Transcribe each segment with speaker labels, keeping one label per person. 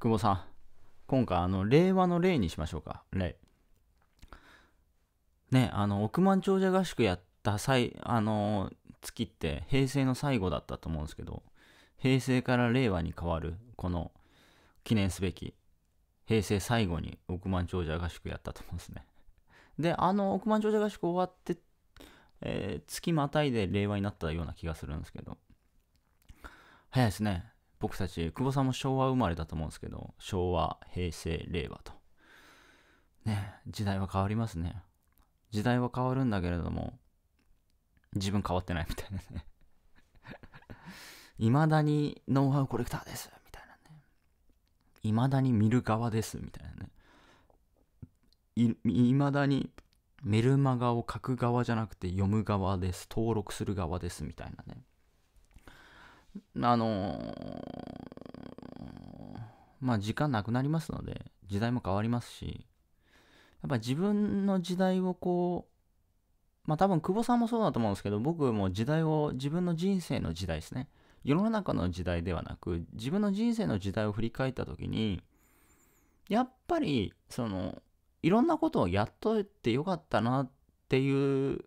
Speaker 1: 久保さん、今回、あの、令和の例にしましょうか。例。ね、あの、億万長者合宿やった際、あの、月って平成の最後だったと思うんですけど、平成から令和に変わる、この、記念すべき、平成最後に億万長者合宿やったと思うんですね。で、あの、億万長者合宿終わって、えー、月またいで令和になったような気がするんですけど、早いですね。僕たち、久保さんも昭和生まれだと思うんですけど、昭和、平成、令和と。ね、時代は変わりますね。時代は変わるんだけれども、自分変わってないみたいなね。い まだにノウハウコレクターです、みたいなね。いまだに見る側です、みたいなね。いまだにメルマガを書く側じゃなくて読む側です。登録する側です、みたいなね。あのまあ時間なくなりますので、時代も変わりますし、やっぱ自分の時代をこう、まあ多分久保さんもそうだと思うんですけど、僕も時代を、自分の人生の時代ですね。世の中の時代ではなく、自分の人生の時代を振り返った時に、やっぱり、その、いろんなことをやっといてよかったなっていう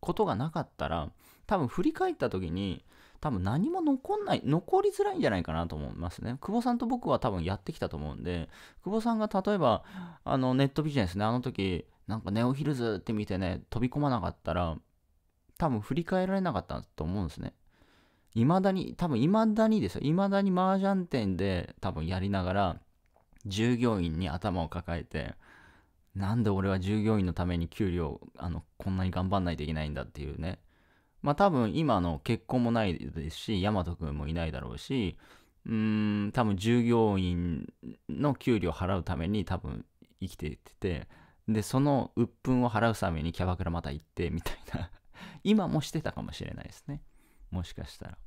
Speaker 1: ことがなかったら、多分振り返った時に、多分何も残んない、残りづらいんじゃないかなと思いますね。久保さんと僕は多分やってきたと思うんで、久保さんが例えば、あの、ネットビジネスね、あの時、なんかネオヒルズって見てね、飛び込まなかったら、多分振り返られなかったと思うんですね。未だに、多分未だにですよ。未だに麻雀店で多分やりながら、従業員に頭を抱えて、なんで俺は従業員のために給料、あの、こんなに頑張んないといけないんだっていうね。まあ多分今の結婚もないですし、大和くんもいないだろうし、うーん、多分従業員の給料を払うために多分生きていってて、で、その鬱憤を払うためにキャバクラまた行ってみたいな 今もしてたかもしれないですね。もしかしたら。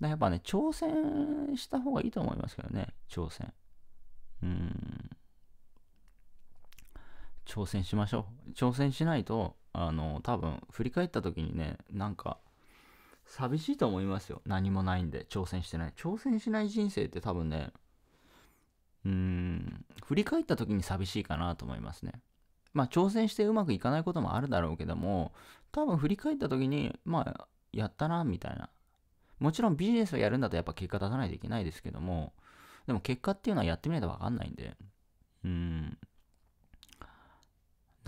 Speaker 1: だやっぱね、挑戦した方がいいと思いますけどね、挑戦。うん。挑戦しましょう。挑戦しないと、あの、多分、振り返った時にね、なんか、寂しいと思いますよ。何もないんで、挑戦してない。挑戦しない人生って多分ね、うーん、振り返った時に寂しいかなと思いますね。まあ、挑戦してうまくいかないこともあるだろうけども、多分振り返った時に、まあ、やったな、みたいな。もちろんビジネスをやるんだとやっぱ結果出さないといけないですけども、でも結果っていうのはやってみないとわかんないんで、うん、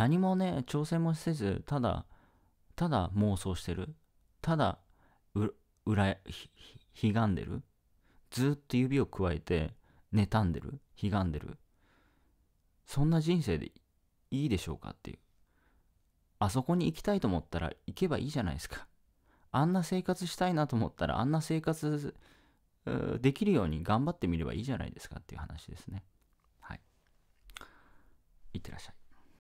Speaker 1: 何もね、挑戦もせず、ただ、ただ妄想してる。ただ、う、ら、ひがんでる。ずっと指をくわえて、妬んでる。ひがんでる。そんな人生でいいでしょうかっていう。あそこに行きたいと思ったら行けばいいじゃないですか。あんな生活したいなと思ったら、あんな生活できるように頑張ってみればいいじゃないですかっていう話ですね。はい。いってらっしゃい。